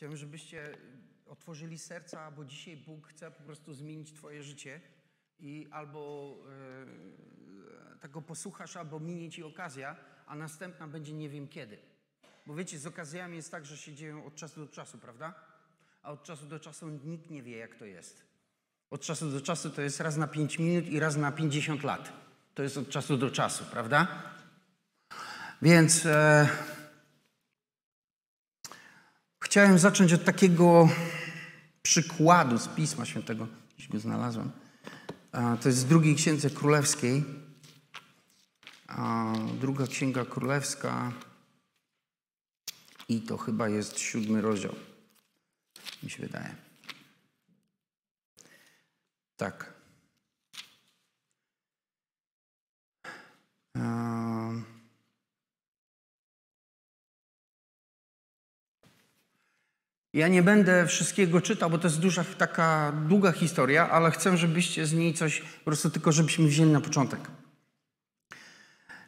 Chciałbym, żebyście y, otworzyli serca, bo dzisiaj Bóg chce po prostu zmienić Twoje życie i albo e, tego tak posłuchasz, albo minie Ci okazja, a następna będzie nie wiem kiedy. Bo wiecie, z okazjami jest tak, że się dzieją od czasu do czasu, prawda? A od czasu do czasu nikt nie wie, jak to jest. Od czasu do czasu to jest raz na 5 minut i raz na 50 lat. To jest od czasu do czasu, prawda? Więc. E, Chciałem zacząć od takiego przykładu z Pisma Świętego. Gdzieś go znalazłem. To jest z drugiej Księdze Królewskiej. Druga Księga Królewska i to chyba jest siódmy rozdział. Mi się wydaje. Tak. Ja nie będę wszystkiego czytał, bo to jest duża, taka długa historia, ale chcę, żebyście z niej coś po prostu tylko, żebyśmy wzięli na początek.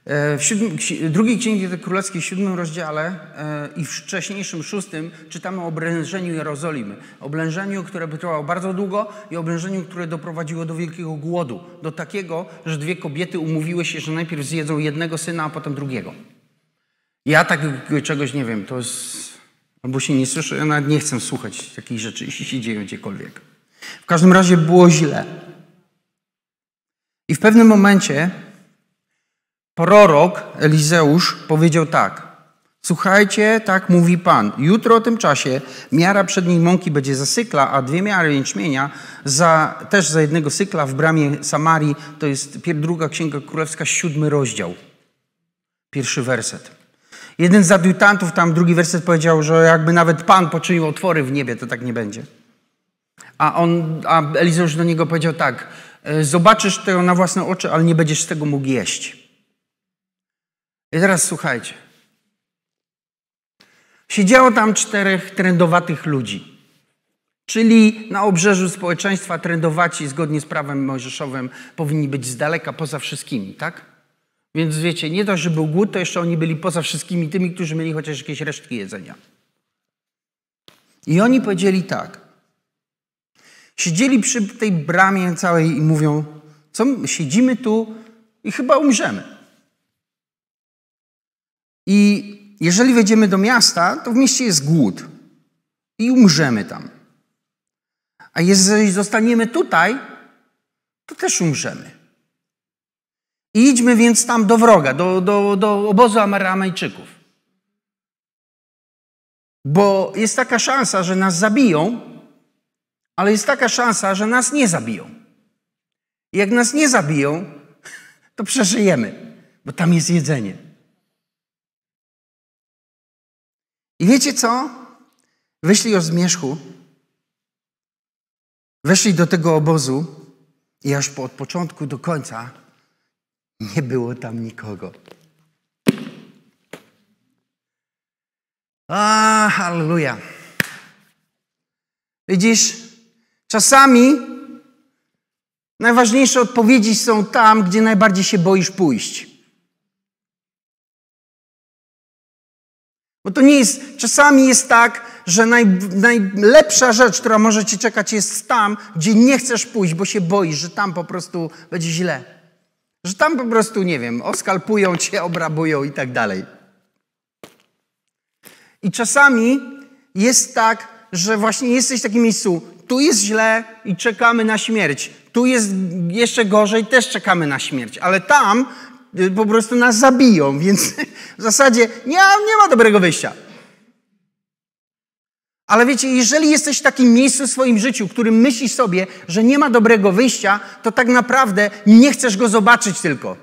E, w siódmym, drugiej Księgi Królewskiej, w siódmym rozdziale e, i w wcześniejszym, szóstym czytamy o oblężeniu Jerozolimy. Oblężeniu, które trwało bardzo długo i oblężeniu, które doprowadziło do wielkiego głodu. Do takiego, że dwie kobiety umówiły się, że najpierw zjedzą jednego syna, a potem drugiego. Ja tak, czegoś nie wiem. To jest albo się nie słyszę, ja nawet nie chcę słuchać takich rzeczy, jeśli się dzieje gdziekolwiek. W każdym razie było źle. I w pewnym momencie prorok Elizeusz powiedział tak. Słuchajcie, tak mówi Pan. Jutro o tym czasie miara przedniej mąki będzie za sykla, a dwie miary jęczmienia za, też za jednego sykla w bramie Samarii. To jest druga księga królewska, siódmy rozdział. Pierwszy werset. Jeden z adiutantów, tam drugi werset powiedział, że jakby nawet Pan poczynił otwory w niebie, to tak nie będzie. A, on, a Elizeusz do niego powiedział tak, e, zobaczysz tego na własne oczy, ale nie będziesz z tego mógł jeść. I teraz słuchajcie. Siedziało tam czterech trendowatych ludzi. Czyli na obrzeżu społeczeństwa trendowaci zgodnie z prawem mojżeszowym powinni być z daleka poza wszystkimi, tak? Więc wiecie, nie to, że był głód, to jeszcze oni byli poza wszystkimi tymi, którzy mieli chociaż jakieś resztki jedzenia. I oni powiedzieli tak. Siedzieli przy tej bramie całej i mówią, co siedzimy tu i chyba umrzemy. I jeżeli wejdziemy do miasta, to w mieście jest głód i umrzemy tam. A jeżeli zostaniemy tutaj, to też umrzemy. I idźmy więc tam do wroga, do, do, do obozu Aramejczyków. Bo jest taka szansa, że nas zabiją, ale jest taka szansa, że nas nie zabiją. I jak nas nie zabiją, to przeżyjemy, bo tam jest jedzenie. I wiecie co? Wyszli o zmierzchu, weszli do tego obozu i aż po, od początku do końca nie było tam nikogo. A, halleluja. Widzisz, czasami najważniejsze odpowiedzi są tam, gdzie najbardziej się boisz pójść. Bo to nie jest, czasami jest tak, że naj, najlepsza rzecz, która może ci czekać, jest tam, gdzie nie chcesz pójść, bo się boisz, że tam po prostu będzie źle. Że tam po prostu, nie wiem, oskalpują cię, obrabują i tak dalej. I czasami jest tak, że właśnie jesteś w takim miejscu, tu jest źle i czekamy na śmierć. Tu jest jeszcze gorzej, też czekamy na śmierć. Ale tam y, po prostu nas zabiją, więc w zasadzie nie, nie ma dobrego wyjścia. Ale wiecie, jeżeli jesteś w takim miejscu w swoim życiu, w którym myślisz sobie, że nie ma dobrego wyjścia, to tak naprawdę nie chcesz go zobaczyć tylko,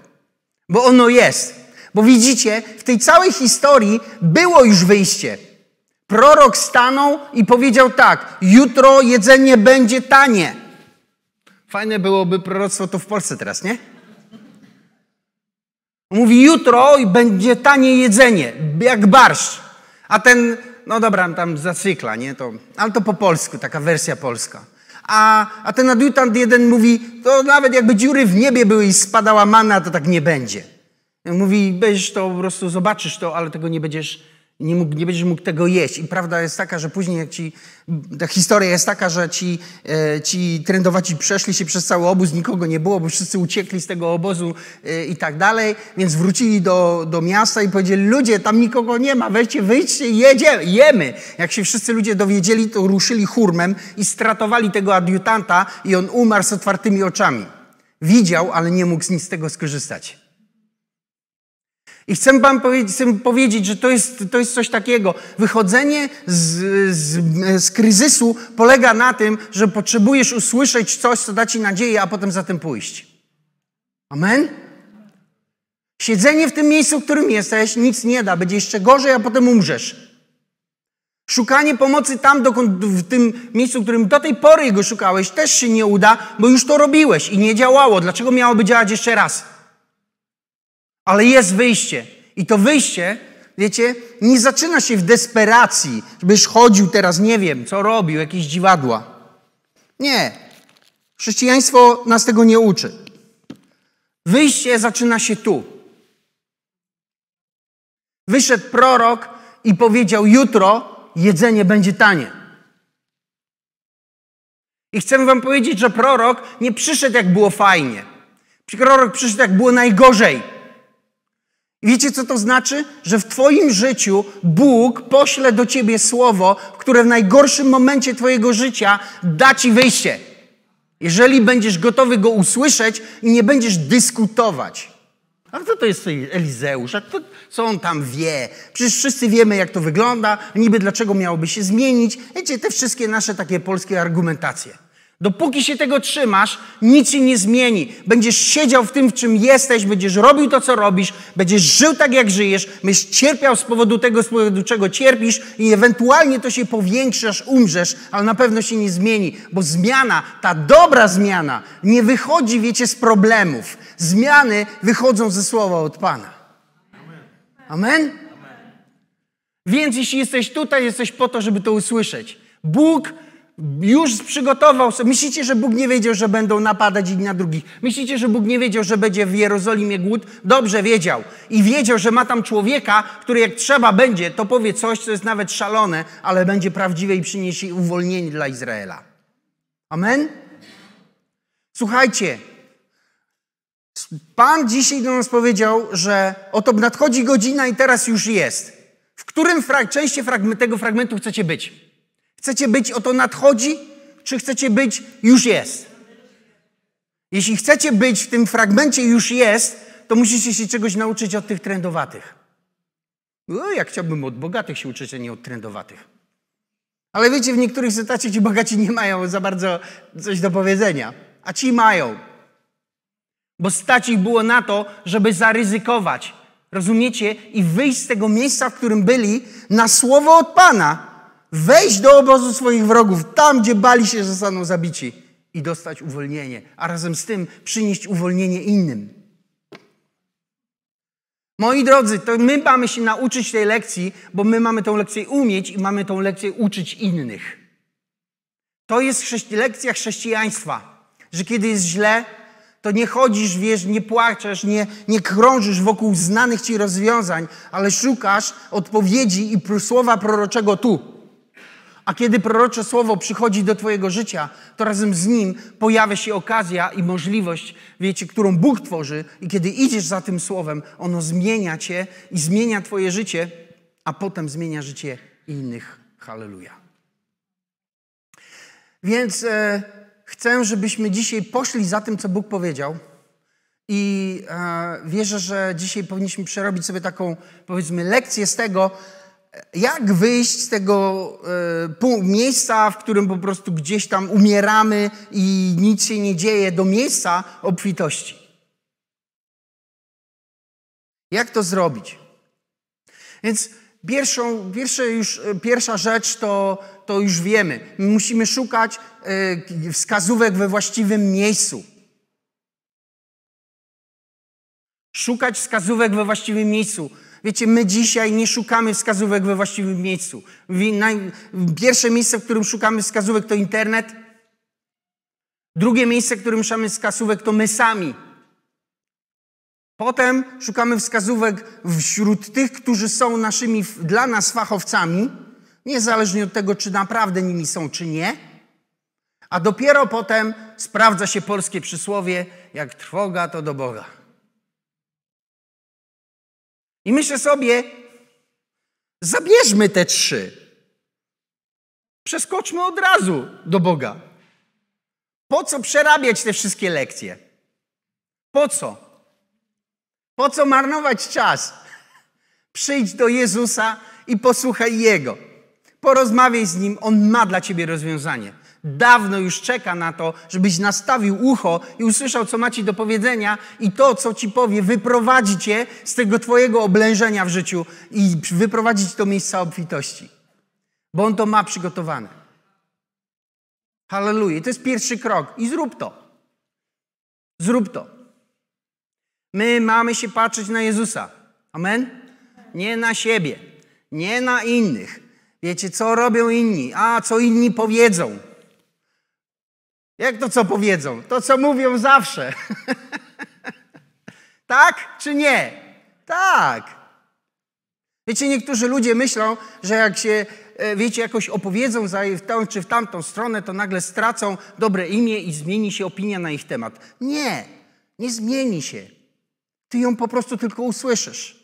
bo ono jest. Bo widzicie, w tej całej historii było już wyjście. Prorok stanął i powiedział tak: Jutro jedzenie będzie tanie. Fajne byłoby proroctwo to w Polsce teraz, nie? Mówi: Jutro będzie tanie jedzenie, jak barszcz. A ten no dobra, no tam zacykla, nie? To, ale to po polsku, taka wersja polska. A, a ten adjutant jeden mówi, to nawet jakby dziury w niebie były i spadała mana, to tak nie będzie. Mówi, będziesz to, po prostu zobaczysz to, ale tego nie będziesz nie, mógł, nie, będziesz mógł tego jeść. I prawda jest taka, że później jak ci, ta historia jest taka, że ci, e, ci trendowaci przeszli się przez cały obóz, nikogo nie było, bo wszyscy uciekli z tego obozu e, i tak dalej, więc wrócili do, do miasta i powiedzieli, ludzie, tam nikogo nie ma, weźcie, wyjdźcie, jedziemy, jemy. Jak się wszyscy ludzie dowiedzieli, to ruszyli hurmem i stratowali tego adiutanta i on umarł z otwartymi oczami. Widział, ale nie mógł z nic z tego skorzystać. I chcę Wam powiedzieć, chcę powiedzieć że to jest, to jest coś takiego. Wychodzenie z, z, z, kryzysu polega na tym, że potrzebujesz usłyszeć coś, co da Ci nadzieję, a potem za tym pójść. Amen? Siedzenie w tym miejscu, w którym jesteś, nic nie da. Będzie jeszcze gorzej, a potem umrzesz. Szukanie pomocy tam, dokąd, w tym miejscu, w którym do tej pory go szukałeś, też się nie uda, bo już to robiłeś i nie działało. Dlaczego miałoby działać jeszcze raz? Ale jest wyjście. I to wyjście, wiecie, nie zaczyna się w desperacji, żebyś chodził teraz, nie wiem, co robił, jakieś dziwadła. Nie. Chrześcijaństwo nas tego nie uczy. Wyjście zaczyna się tu. Wyszedł prorok i powiedział: Jutro jedzenie będzie tanie. I chcę Wam powiedzieć, że prorok nie przyszedł jak było fajnie. Prorok przyszedł jak było najgorzej. Wiecie, co to znaczy? Że w Twoim życiu Bóg pośle do Ciebie słowo, które w najgorszym momencie Twojego życia da Ci wyjście. Jeżeli będziesz gotowy go usłyszeć i nie będziesz dyskutować. A co to jest Elizeusz? A to co on tam wie? Przecież wszyscy wiemy, jak to wygląda, niby dlaczego miałoby się zmienić. Wiecie, te wszystkie nasze takie polskie argumentacje. Dopóki się tego trzymasz, nic się nie zmieni. Będziesz siedział w tym, w czym jesteś, będziesz robił to, co robisz, będziesz żył tak, jak żyjesz, będziesz cierpiał z powodu tego, z powodu czego cierpisz i ewentualnie to się powiększasz, umrzesz, ale na pewno się nie zmieni, bo zmiana, ta dobra zmiana, nie wychodzi, wiecie, z problemów. Zmiany wychodzą ze słowa od Pana. Amen? Więc jeśli jesteś tutaj, jesteś po to, żeby to usłyszeć. Bóg już przygotował sobie. Myślicie, że Bóg nie wiedział, że będą napadać jedni na drugich? Myślicie, że Bóg nie wiedział, że będzie w Jerozolimie głód? Dobrze wiedział. I wiedział, że ma tam człowieka, który jak trzeba będzie, to powie coś, co jest nawet szalone, ale będzie prawdziwe i przyniesie uwolnienie dla Izraela. Amen? Słuchajcie, Pan dzisiaj do nas powiedział, że oto nadchodzi godzina i teraz już jest. W którym frag części fragment, tego fragmentu chcecie być? Chcecie być o to nadchodzi, czy chcecie być już jest? Jeśli chcecie być w tym fragmencie już jest, to musicie się czegoś nauczyć od tych trendowatych. O, no, ja chciałbym od bogatych się uczyć, a nie od trendowatych. Ale wiecie, w niektórych sytuacjach ci bogaci nie mają za bardzo coś do powiedzenia, a ci mają. Bo stać ich było na to, żeby zaryzykować. Rozumiecie? I wyjść z tego miejsca, w którym byli, na słowo od Pana wejść do obozu swoich wrogów, tam gdzie bali się, że zostaną zabici i dostać uwolnienie, a razem z tym przynieść uwolnienie innym. Moi drodzy, to my mamy się nauczyć tej lekcji, bo my mamy tą lekcję umieć i mamy tą lekcję uczyć innych. To jest chrześci lekcja chrześcijaństwa, że kiedy jest źle, to nie chodzisz, wiesz, nie płaczesz, nie, nie krążysz wokół znanych ci rozwiązań, ale szukasz odpowiedzi i słowa proroczego tu. A kiedy prorocze słowo przychodzi do Twojego życia, to razem z nim pojawia się okazja i możliwość, wiecie, którą Bóg tworzy, i kiedy idziesz za tym słowem, ono zmienia Cię i zmienia Twoje życie, a potem zmienia życie innych. Halleluja. Więc e, chcę, żebyśmy dzisiaj poszli za tym, co Bóg powiedział. I e, wierzę, że dzisiaj powinniśmy przerobić sobie taką, powiedzmy, lekcję z tego, jak wyjść z tego y, miejsca, w którym po prostu gdzieś tam umieramy i nic się nie dzieje, do miejsca obfitości? Jak to zrobić? Więc pierwszą, pierwsze już, e, pierwsza rzecz to, to już wiemy. Musimy szukać y, wskazówek we właściwym miejscu. Szukać wskazówek we właściwym miejscu. Wiecie, my dzisiaj nie szukamy wskazówek we właściwym miejscu. Pierwsze miejsce, w którym szukamy wskazówek, to internet. Drugie miejsce, w którym szukamy wskazówek, to my sami. Potem szukamy wskazówek wśród tych, którzy są naszymi dla nas fachowcami, niezależnie od tego, czy naprawdę nimi są, czy nie. A dopiero potem sprawdza się polskie przysłowie: jak trwoga, to do Boga. I myślę sobie, zabierzmy te trzy. Przeskoczmy od razu do Boga. Po co przerabiać te wszystkie lekcje? Po co? Po co marnować czas? Przyjdź do Jezusa i posłuchaj Jego. Porozmawiaj z Nim, On ma dla Ciebie rozwiązanie dawno już czeka na to, żebyś nastawił ucho i usłyszał, co ma ci do powiedzenia, i to, co ci powie, wyprowadzi cię z tego twojego oblężenia w życiu i wyprowadzi cię do miejsca obfitości. Bo on to ma przygotowane. Hallelujah! To jest pierwszy krok. I zrób to. Zrób to. My mamy się patrzeć na Jezusa. Amen? Nie na siebie, nie na innych. Wiecie, co robią inni, a co inni powiedzą. Jak to, co powiedzą? To, co mówią zawsze. tak czy nie? Tak. Wiecie, niektórzy ludzie myślą, że jak się, e, wiecie, jakoś opowiedzą za w tą czy w tamtą stronę, to nagle stracą dobre imię i zmieni się opinia na ich temat. Nie, nie zmieni się. Ty ją po prostu tylko usłyszysz.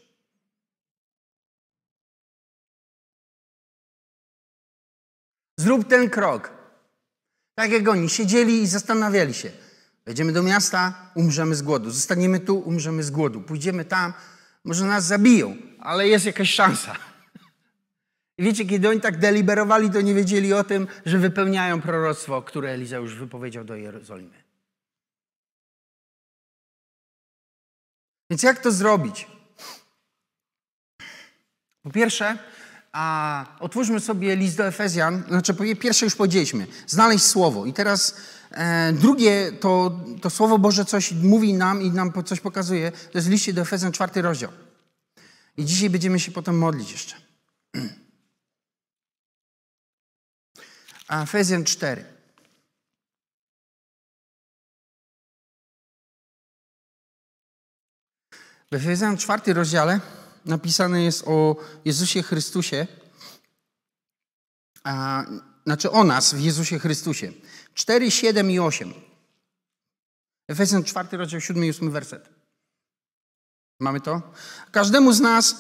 Zrób ten krok. Tak jak oni siedzieli i zastanawiali się. Wejdziemy do miasta, umrzemy z głodu. Zostaniemy tu, umrzemy z głodu. Pójdziemy tam, może nas zabiją, ale jest jakaś szansa. I wiecie, kiedy oni tak deliberowali, to nie wiedzieli o tym, że wypełniają proroctwo, które Eliza już wypowiedział do Jerozolimy. Więc jak to zrobić? Po pierwsze, a otwórzmy sobie list do Efezjan, znaczy pierwsze już powiedzieliśmy, znaleźć słowo. I teraz e, drugie, to, to słowo Boże coś mówi nam i nam coś pokazuje, to jest liście do Efezjan, czwarty rozdział. I dzisiaj będziemy się potem modlić jeszcze. Efezjan 4. W Efezjan 4 rozdziale napisane jest o Jezusie Chrystusie, a, znaczy o nas w Jezusie Chrystusie. 4, 7 i 8. Efezjan 4, rozdział 7 i 8 werset. Mamy to? Każdemu z nas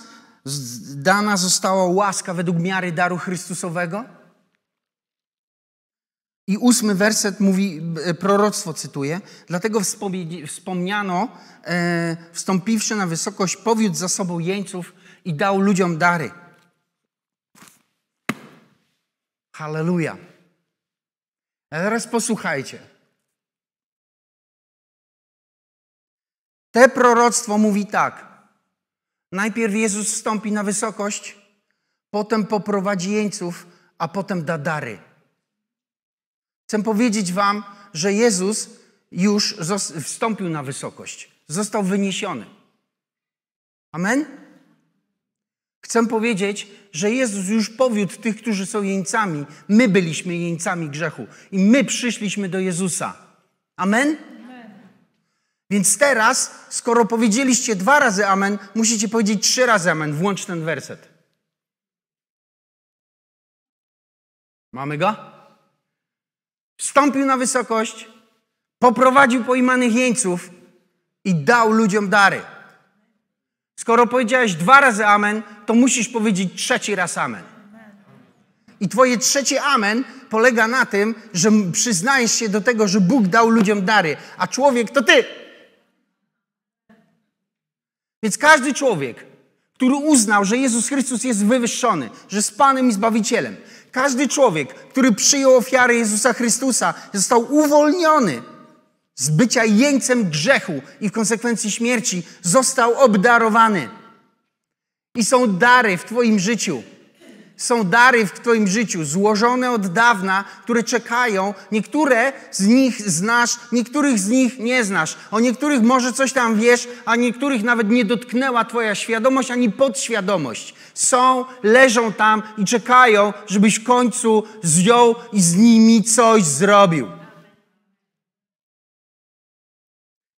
dana została łaska według miary daru Chrystusowego. I ósmy werset mówi, e, proroctwo cytuję, dlatego wspomniano, e, wstąpiwszy na wysokość, powiódł za sobą jeńców i dał ludziom dary. Halleluja. A teraz posłuchajcie. Te proroctwo mówi tak. Najpierw Jezus wstąpi na wysokość, potem poprowadzi jeńców, a potem da dary. Chcę powiedzieć Wam, że Jezus już wstąpił na wysokość, został wyniesiony. Amen? Chcę powiedzieć, że Jezus już powiódł tych, którzy są jeńcami. My byliśmy jeńcami grzechu i my przyszliśmy do Jezusa. Amen? Więc teraz, skoro powiedzieliście dwa razy amen, musicie powiedzieć trzy razy amen. Włącz ten werset. Mamy go? Wstąpił na wysokość, poprowadził poimanych jeńców i dał ludziom dary. Skoro powiedziałeś dwa razy amen, to musisz powiedzieć trzeci raz amen. I twoje trzecie amen polega na tym, że przyznajesz się do tego, że Bóg dał ludziom dary, a człowiek to ty. Więc każdy człowiek, który uznał, że Jezus Chrystus jest wywyższony, że z Panem i Zbawicielem, każdy człowiek, który przyjął ofiarę Jezusa Chrystusa, został uwolniony z bycia jeńcem grzechu i w konsekwencji śmierci, został obdarowany. I są dary w Twoim życiu. Są dary w Twoim życiu, złożone od dawna, które czekają. Niektóre z nich znasz, niektórych z nich nie znasz. O niektórych może coś tam wiesz, a niektórych nawet nie dotknęła Twoja świadomość ani podświadomość. Są, leżą tam i czekają, żebyś w końcu zdjął i z nimi coś zrobił.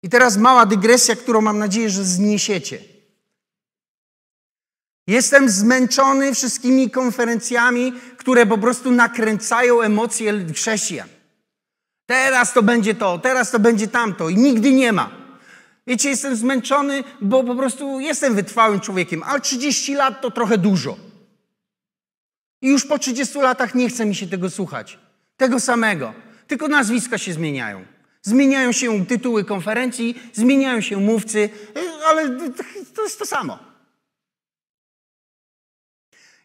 I teraz mała dygresja, którą mam nadzieję, że zniesiecie. Jestem zmęczony wszystkimi konferencjami, które po prostu nakręcają emocje chrześcijan. Teraz to będzie to, teraz to będzie tamto i nigdy nie ma. Wiecie, jestem zmęczony, bo po prostu jestem wytrwałym człowiekiem, ale 30 lat to trochę dużo. I już po 30 latach nie chce mi się tego słuchać. Tego samego. Tylko nazwiska się zmieniają. Zmieniają się tytuły konferencji, zmieniają się mówcy, y, ale to jest to samo.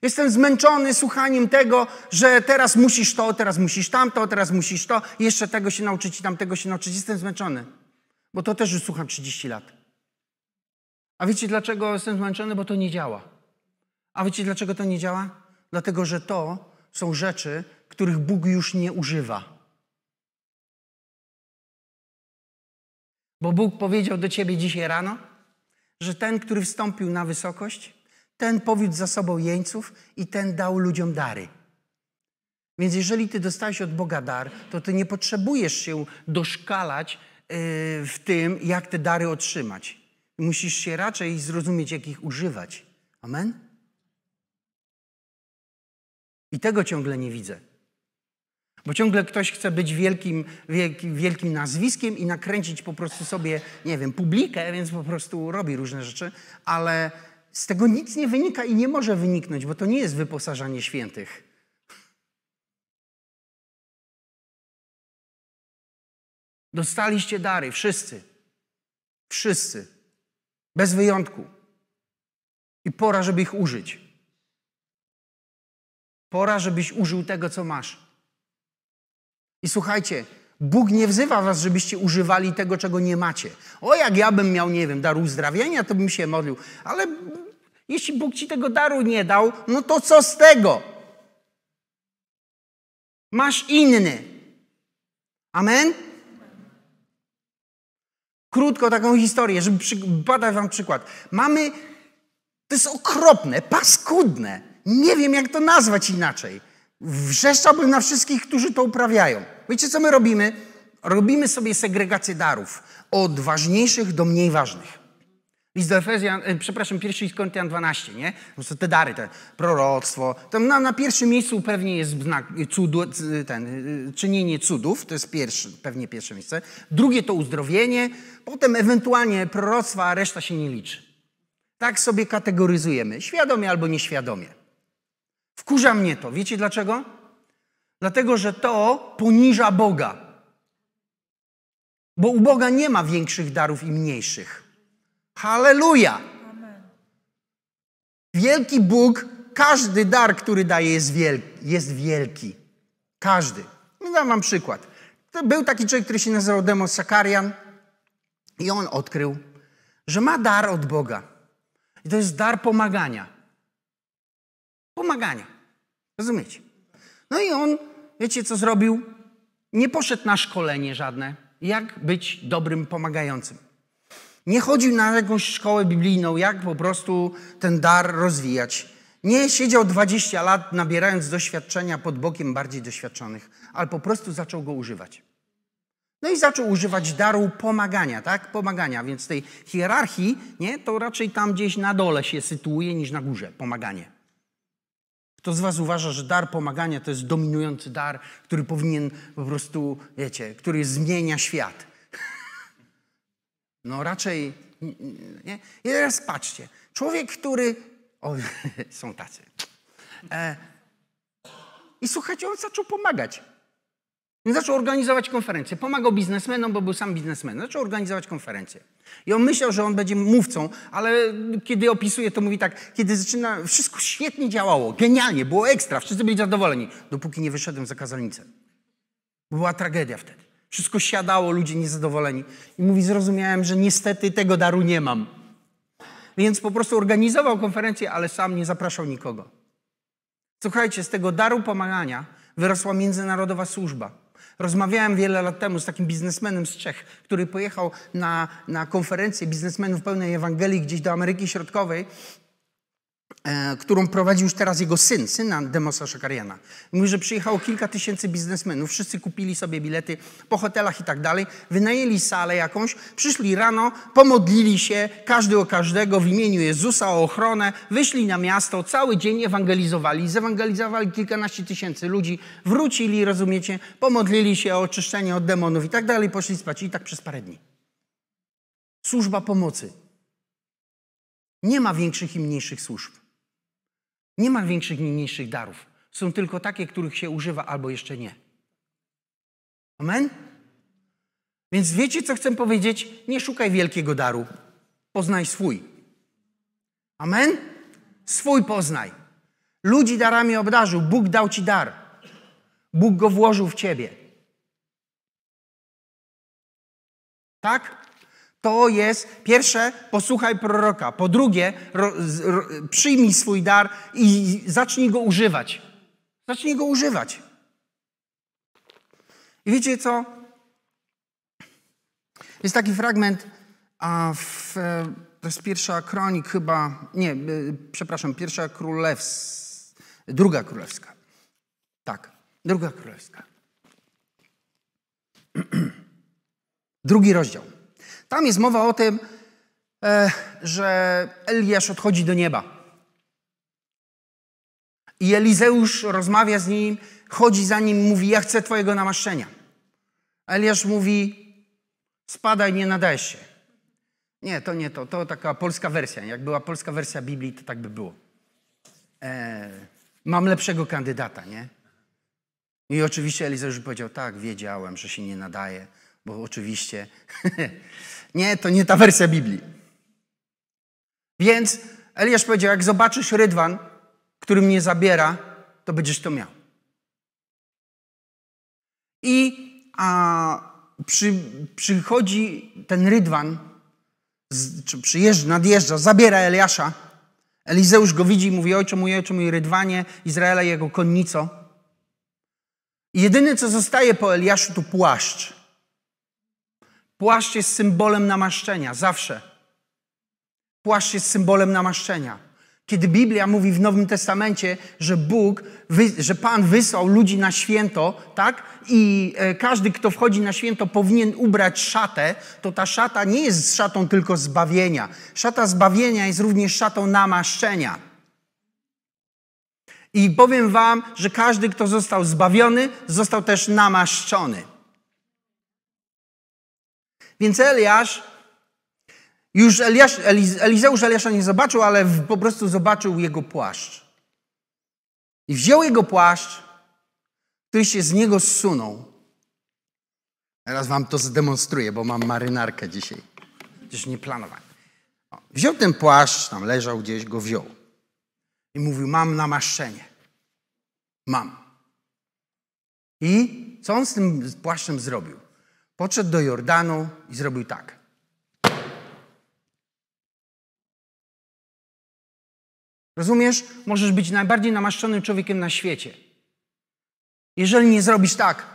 Jestem zmęczony słuchaniem tego, że teraz musisz to, teraz musisz tamto, teraz musisz to, jeszcze tego się nauczyć i tamtego się nauczyć. Jestem zmęczony, bo to też już słucham 30 lat. A wiecie dlaczego jestem zmęczony? Bo to nie działa. A wiecie dlaczego to nie działa? Dlatego, że to są rzeczy, których Bóg już nie używa. Bo Bóg powiedział do ciebie dzisiaj rano, że ten, który wstąpił na wysokość, ten powiódł za sobą jeńców i ten dał ludziom dary. Więc jeżeli ty dostałeś od Boga dar, to ty nie potrzebujesz się doszkalać y, w tym, jak te dary otrzymać. Musisz się raczej zrozumieć, jak ich używać. Amen? I tego ciągle nie widzę. Bo ciągle ktoś chce być wielkim, wielkim, wielkim nazwiskiem i nakręcić po prostu sobie, nie wiem, publikę, więc po prostu robi różne rzeczy, ale z tego nic nie wynika i nie może wyniknąć, bo to nie jest wyposażanie świętych. Dostaliście dary, wszyscy. Wszyscy. Bez wyjątku. I pora, żeby ich użyć. Pora, żebyś użył tego, co masz. I słuchajcie, Bóg nie wzywa was, żebyście używali tego, czego nie macie. O, jak ja bym miał, nie wiem, daru uzdrawienia, to bym się modlił. Ale jeśli Bóg ci tego daru nie dał, no to co z tego? Masz inny. Amen? Krótko taką historię, żeby badać wam przykład. Mamy, to jest okropne, paskudne. Nie wiem, jak to nazwać inaczej. Wrzeszczałbym na wszystkich, którzy to uprawiają. Wiecie, co my robimy? Robimy sobie segregację darów od ważniejszych do mniej ważnych. List do Efezjan, e, przepraszam, pierwszy list Koryntian 12, nie? te dary, te proroctwo. Tam na, na pierwszym miejscu pewnie jest znak e, cudu, e, ten, czynienie cudów, to jest pierwszy, pewnie pierwsze miejsce. Drugie to uzdrowienie, potem ewentualnie proroctwa, a reszta się nie liczy. Tak sobie kategoryzujemy, świadomie albo nieświadomie. Wkurza mnie to. Wiecie dlaczego? Dlatego, że to poniża Boga. Bo u Boga nie ma większych darów i mniejszych. Halleluja! Wielki Bóg, każdy dar, który daje, jest wielki. Jest wielki. Każdy. Dam wam przykład. To był taki człowiek, który się nazywał Demosakarian, Sakarian i on odkrył, że ma dar od Boga. I to jest dar pomagania. Pomagania. Rozumiecie? No i on Wiecie, co zrobił? Nie poszedł na szkolenie żadne, jak być dobrym pomagającym. Nie chodził na jakąś szkołę biblijną, jak po prostu ten dar rozwijać. Nie siedział 20 lat nabierając doświadczenia pod bokiem bardziej doświadczonych, ale po prostu zaczął go używać. No i zaczął używać daru pomagania, tak? Pomagania, więc tej hierarchii, nie? To raczej tam gdzieś na dole się sytuuje niż na górze pomaganie. Kto z was uważa, że dar pomagania to jest dominujący dar, który powinien po prostu, wiecie, który zmienia świat? No raczej nie. I teraz patrzcie. Człowiek, który... O, są tacy. E... I słuchajcie, on zaczął pomagać. No, zaczął organizować konferencje. Pomagał biznesmenom, bo był sam biznesmen. Zaczął organizować konferencje. I on myślał, że on będzie mówcą, ale kiedy opisuje, to mówi tak, kiedy zaczyna, wszystko świetnie działało, genialnie, było ekstra, wszyscy byli zadowoleni, dopóki nie wyszedłem za kazalnicę. Była tragedia wtedy. Wszystko siadało, ludzie niezadowoleni. I mówi, zrozumiałem, że niestety tego daru nie mam. Więc po prostu organizował konferencję, ale sam nie zapraszał nikogo. Słuchajcie, z tego daru pomagania wyrosła międzynarodowa służba. Rozmawiałem wiele lat temu z takim biznesmenem z Czech, który pojechał na, na konferencję biznesmenów pełnej Ewangelii gdzieś do Ameryki Środkowej E, którą prowadzi już teraz jego syn, syna Demosa Szakariana. Mówi, że przyjechało kilka tysięcy biznesmenów, wszyscy kupili sobie bilety po hotelach i tak dalej, wynajęli salę jakąś, przyszli rano, pomodlili się, każdy o każdego w imieniu Jezusa, o ochronę, wyszli na miasto, cały dzień ewangelizowali, zewangelizowali kilkanaście tysięcy ludzi, wrócili, rozumiecie, pomodlili się o oczyszczenie od demonów i tak dalej, poszli spać i tak przez parę dni. Służba pomocy. Nie ma większych i mniejszych służb. Nie ma większych ni mniejszych darów. Są tylko takie, których się używa albo jeszcze nie. Amen? Więc wiecie, co chcę powiedzieć? Nie szukaj wielkiego daru. Poznaj swój. Amen? Swój poznaj. Ludzi darami obdarzył. Bóg dał ci dar. Bóg go włożył w ciebie. Tak? To jest pierwsze, posłuchaj proroka. Po drugie, ro, ro, przyjmij swój dar i zacznij go używać. Zacznij go używać. I wiecie co? Jest taki fragment, a w, e, to jest pierwsza kronik chyba, nie, e, przepraszam, pierwsza królewska, druga królewska. Tak, druga królewska. Drugi rozdział. Tam jest mowa o tym, e, że Eliasz odchodzi do nieba. I Elizeusz rozmawia z nim, chodzi za nim, mówi: Ja chcę Twojego namaszczenia. Eliasz mówi: Spadaj, nie nadajesz się. Nie, to nie to. To taka polska wersja. Jak była polska wersja Biblii, to tak by było. Eee, mam lepszego kandydata, nie? I oczywiście Elizeusz powiedział: Tak, wiedziałem, że się nie nadaje, bo oczywiście Nie, to nie ta wersja Biblii. Więc Eliasz powiedział, jak zobaczysz rydwan, który mnie zabiera, to będziesz to miał. I a, przy, przychodzi ten rydwan, z, czy przyjeżdża, nadjeżdża, zabiera Eliasza. Elizeusz go widzi i mówi, ojcze mój, ojcze mój, rydwanie Izraela i jego konnico. I jedyne, co zostaje po Eliaszu, to płaszcz. Płaszcz jest symbolem namaszczenia, zawsze. Płaszcz jest symbolem namaszczenia. Kiedy Biblia mówi w Nowym Testamencie, że Bóg, że Pan wysłał ludzi na święto, tak? I e, każdy, kto wchodzi na święto, powinien ubrać szatę, to ta szata nie jest szatą tylko zbawienia. Szata zbawienia jest również szatą namaszczenia. I powiem Wam, że każdy, kto został zbawiony, został też namaszczony. Więc Eliasz, już Eliasz, Elizeusz Eliasza nie zobaczył, ale po prostu zobaczył jego płaszcz. I wziął jego płaszcz, który się z niego zsunął. Teraz wam to zdemonstruję, bo mam marynarkę dzisiaj. Przecież nie planowałem. Wziął ten płaszcz, tam leżał gdzieś, go wziął. I mówił, mam namaszczenie. Mam. I co on z tym płaszczem zrobił? podszedł do Jordanu i zrobił tak. Rozumiesz? Możesz być najbardziej namaszczonym człowiekiem na świecie. Jeżeli nie zrobisz tak,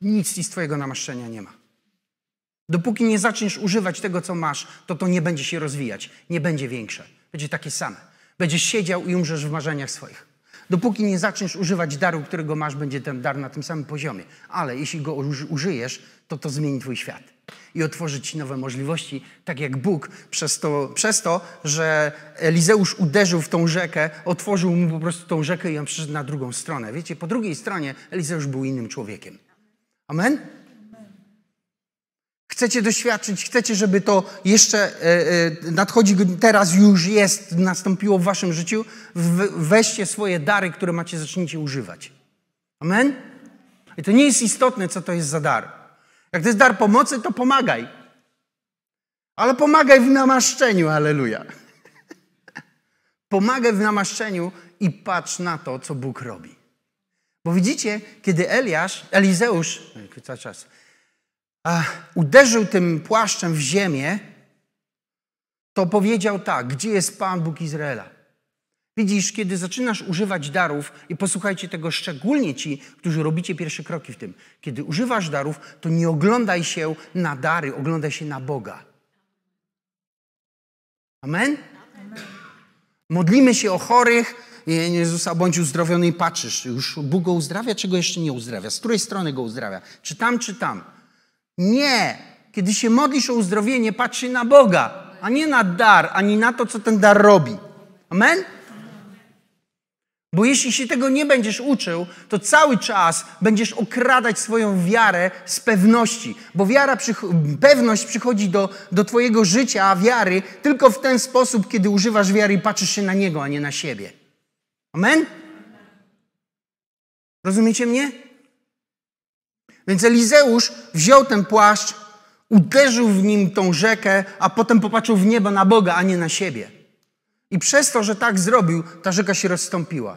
nic z Twojego namaszczenia nie ma. Dopóki nie zaczniesz używać tego, co masz, to to nie będzie się rozwijać, nie będzie większe, będzie takie same. Będziesz siedział i umrzesz w marzeniach swoich. Dopóki nie zaczniesz używać daru, którego masz, będzie ten dar na tym samym poziomie. Ale jeśli go użyjesz, to to zmieni twój świat. I otworzy ci nowe możliwości, tak jak Bóg przez to, przez to, że Elizeusz uderzył w tą rzekę, otworzył mu po prostu tą rzekę i on przyszedł na drugą stronę. Wiecie, po drugiej stronie Elizeusz był innym człowiekiem. Amen? Chcecie doświadczyć, chcecie, żeby to jeszcze e, e, nadchodzi, teraz już jest, nastąpiło w waszym życiu. Weźcie swoje dary, które macie, zacznijcie używać. Amen? I to nie jest istotne, co to jest za dar. Jak to jest dar pomocy, to pomagaj. Ale pomagaj w namaszczeniu, aleluja. pomagaj w namaszczeniu i patrz na to, co Bóg robi. Bo widzicie, kiedy Eliasz, Elizeusz, cały czas, uderzył tym płaszczem w ziemię, to powiedział tak: Gdzie jest Pan Bóg Izraela? Widzisz, kiedy zaczynasz używać darów, i posłuchajcie tego szczególnie ci, którzy robicie pierwsze kroki w tym, kiedy używasz darów, to nie oglądaj się na dary, oglądaj się na Boga. Amen? Amen. Modlimy się o chorych, Jezusa bądź uzdrowiony i patrzysz, już Bóg go uzdrawia, czy go jeszcze nie uzdrawia? Z której strony go uzdrawia? Czy tam, czy tam? Nie. Kiedy się modlisz o uzdrowienie, patrzy na Boga, a nie na dar, ani na to, co ten dar robi. Amen? Bo jeśli się tego nie będziesz uczył, to cały czas będziesz okradać swoją wiarę z pewności. Bo wiara, pewność przychodzi do, do Twojego życia, a wiary tylko w ten sposób, kiedy używasz wiary i patrzysz się na Niego, a nie na siebie. Amen? Rozumiecie mnie? Więc Elizeusz wziął ten płaszcz, uderzył w nim tą rzekę, a potem popatrzył w niebo na Boga, a nie na siebie. I przez to, że tak zrobił, ta rzeka się rozstąpiła.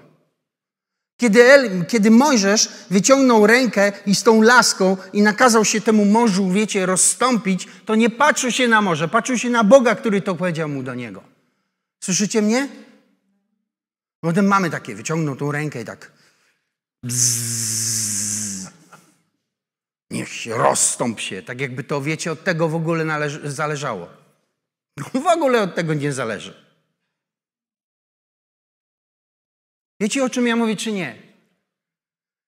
Kiedy, El, kiedy Mojżesz wyciągnął rękę i z tą laską i nakazał się temu morzu, wiecie, rozstąpić, to nie patrzył się na morze, patrzył się na Boga, który to powiedział mu do niego. Słyszycie mnie? Potem mamy takie, wyciągnął tą rękę i tak. Bzzz. Niech się rozstąp się, tak jakby to, wiecie, od tego w ogóle należy, zależało. w ogóle od tego nie zależy. Wiecie, o czym ja mówię, czy nie?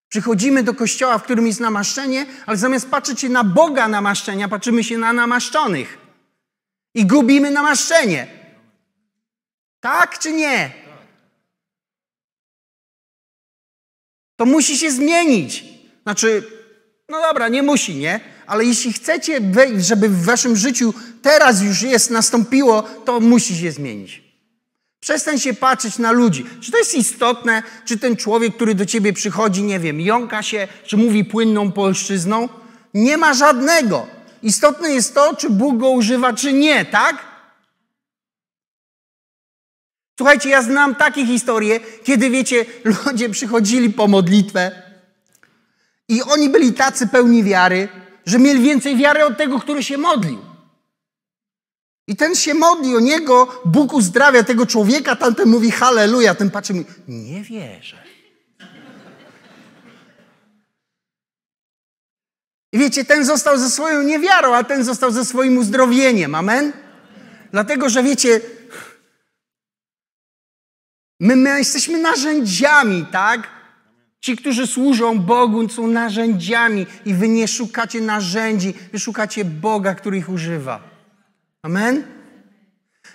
Przychodzimy do kościoła, w którym jest namaszczenie, ale zamiast patrzeć się na Boga namaszczenia, patrzymy się na namaszczonych. I gubimy namaszczenie. Tak czy nie? To musi się zmienić. Znaczy, no dobra, nie musi, nie? Ale jeśli chcecie, żeby w waszym życiu teraz już jest, nastąpiło, to musi się zmienić. Przestań się patrzeć na ludzi. Czy to jest istotne, czy ten człowiek, który do ciebie przychodzi, nie wiem, jąka się, czy mówi płynną polszczyzną? Nie ma żadnego. Istotne jest to, czy Bóg go używa, czy nie, tak? Słuchajcie, ja znam takie historie, kiedy wiecie, ludzie przychodzili po modlitwę i oni byli tacy pełni wiary, że mieli więcej wiary od tego, który się modlił. I ten się modli o niego, Bóg uzdrawia tego człowieka, tamten mówi halleluja, ten patrzy mi, nie wierzę. I wiecie, ten został ze swoją niewiarą, a ten został ze swoim uzdrowieniem. Amen? Dlatego, że wiecie, my, my jesteśmy narzędziami, tak? Ci, którzy służą Bogu, są narzędziami i wy nie szukacie narzędzi, wy szukacie Boga, który ich używa. Amen?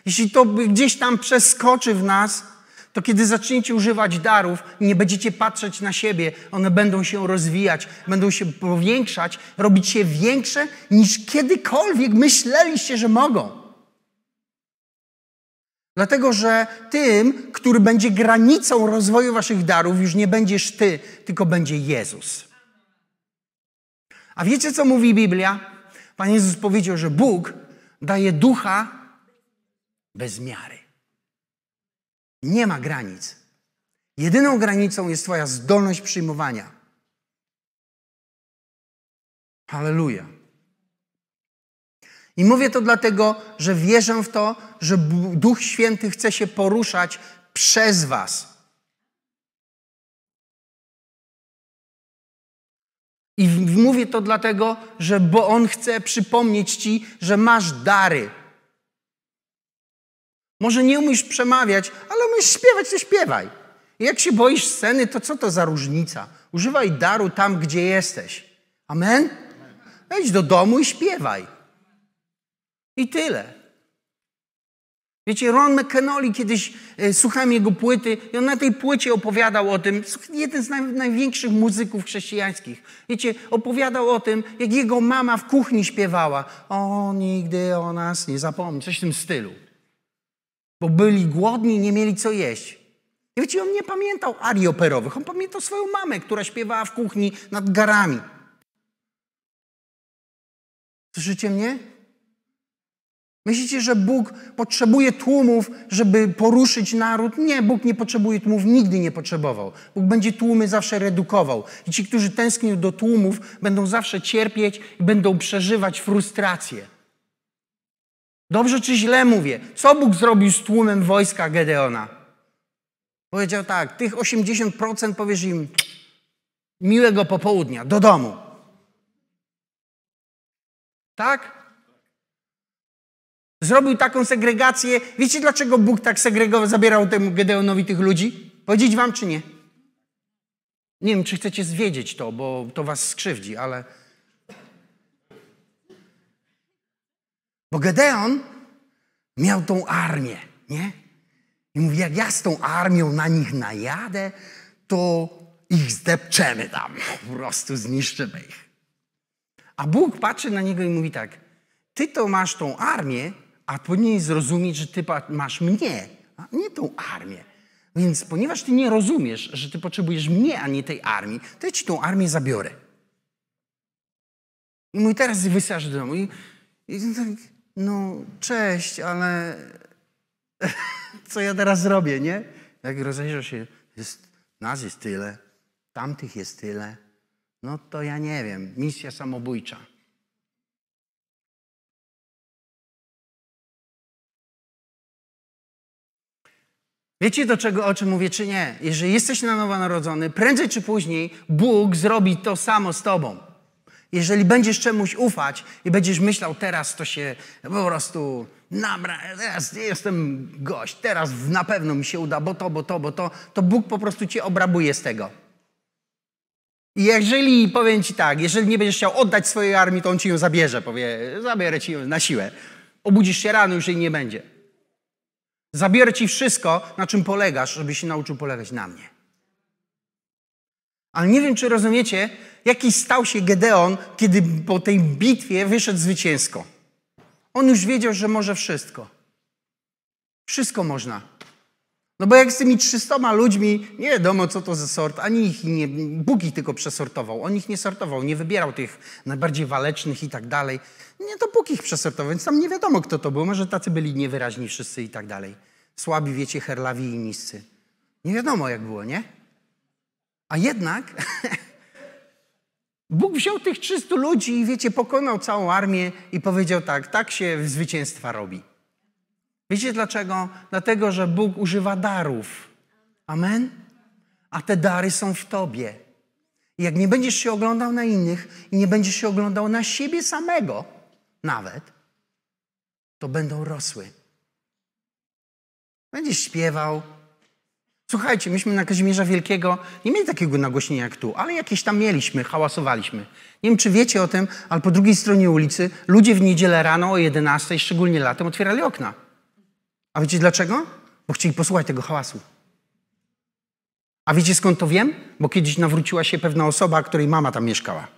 Jeśli to gdzieś tam przeskoczy w nas, to kiedy zaczniecie używać darów, nie będziecie patrzeć na siebie, one będą się rozwijać, będą się powiększać, robić się większe niż kiedykolwiek myśleliście, że mogą. Dlatego, że tym, który będzie granicą rozwoju waszych darów, już nie będziesz ty, tylko będzie Jezus. A wiecie, co mówi Biblia? Pan Jezus powiedział, że Bóg daje ducha bez miary. Nie ma granic. Jedyną granicą jest Twoja zdolność przyjmowania. Halleluja. I mówię to dlatego, że wierzę w to, że Duch Święty chce się poruszać przez Was. I mówię to dlatego, że bo On chce przypomnieć Ci, że masz dary. Może nie umiesz przemawiać, ale umiesz śpiewać, to śpiewaj. I jak się boisz sceny, to co to za różnica? Używaj daru tam, gdzie jesteś. Amen? Wejdź do domu i śpiewaj. I tyle. Wiecie, Ron McKenoli kiedyś e, słuchałem jego płyty i on na tej płycie opowiadał o tym, jeden z naj, największych muzyków chrześcijańskich. Wiecie, opowiadał o tym, jak jego mama w kuchni śpiewała o, nigdy o nas nie zapomni, coś w tym stylu. Bo byli głodni nie mieli co jeść. I wiecie, on nie pamiętał arii operowych, on pamiętał swoją mamę, która śpiewała w kuchni nad garami. Słyszycie mnie? Myślicie, że Bóg potrzebuje tłumów, żeby poruszyć naród? Nie, Bóg nie potrzebuje tłumów, nigdy nie potrzebował. Bóg będzie tłumy zawsze redukował. I ci, którzy tęsknią do tłumów, będą zawsze cierpieć i będą przeżywać frustrację. Dobrze czy źle mówię? Co Bóg zrobił z tłumem wojska Gedeona? Powiedział tak, tych 80% powiesz im miłego popołudnia, do domu. Tak? zrobił taką segregację. Wiecie, dlaczego Bóg tak segregował, zabierał temu Gedeonowi tych ludzi? Powiedzieć wam, czy nie? Nie wiem, czy chcecie zwiedzieć to, bo to was skrzywdzi, ale... Bo Gedeon miał tą armię, nie? I mówi, jak ja z tą armią na nich najadę, to ich zdepczemy tam, po prostu zniszczymy ich. A Bóg patrzy na niego i mówi tak, ty to masz tą armię, a powinien zrozumieć, że ty masz mnie, a nie tą armię. Więc ponieważ ty nie rozumiesz, że ty potrzebujesz mnie, a nie tej armii, to ja ci tą armię zabiorę. I mój teraz wysyłasz do domu i, i tak, no cześć, ale co ja teraz zrobię, nie? Jak rozejrzał się, jest, nas jest tyle, tamtych jest tyle, no to ja nie wiem, misja samobójcza. Wiecie do czego, o czym mówię, czy nie? Jeżeli jesteś na nowo narodzony, prędzej czy później Bóg zrobi to samo z tobą. Jeżeli będziesz czemuś ufać i będziesz myślał, teraz to się po prostu nabra, teraz jestem gość, teraz na pewno mi się uda, bo to, bo to, bo to, to Bóg po prostu cię obrabuje z tego. I jeżeli, powiem ci tak, jeżeli nie będziesz chciał oddać swojej armii, to on ci ją zabierze, powie, zabierę ci ją na siłę. Obudzisz się rano, już jej nie będzie. Zabiorę ci wszystko, na czym polegasz, żebyś się nauczył polegać na mnie. Ale nie wiem, czy rozumiecie, jaki stał się Gedeon, kiedy po tej bitwie wyszedł zwycięsko. On już wiedział, że może wszystko. Wszystko można. No bo jak z tymi 300 ludźmi, nie wiadomo co to za sort, ani ich nie, Bóg ich tylko przesortował. On ich nie sortował, nie wybierał tych najbardziej walecznych i tak dalej. Nie, to Bóg ich przesortował, więc tam nie wiadomo kto to był. Może tacy byli niewyraźni wszyscy i tak dalej. Słabi, wiecie, herlawi i niscy. Nie wiadomo jak było, nie? A jednak Bóg wziął tych 300 ludzi i wiecie, pokonał całą armię i powiedział tak, tak się zwycięstwa robi. Wiecie dlaczego? Dlatego, że Bóg używa darów. Amen? A te dary są w tobie. I jak nie będziesz się oglądał na innych i nie będziesz się oglądał na siebie samego nawet, to będą rosły. Będziesz śpiewał. Słuchajcie, myśmy na Kazimierza Wielkiego nie mieli takiego nagłośnienia jak tu, ale jakieś tam mieliśmy, hałasowaliśmy. Nie wiem, czy wiecie o tym, ale po drugiej stronie ulicy ludzie w niedzielę rano o 11, szczególnie latem, otwierali okna. A wiecie dlaczego? Bo chcieli posłuchać tego hałasu. A wiecie skąd to wiem? Bo kiedyś nawróciła się pewna osoba, której mama tam mieszkała.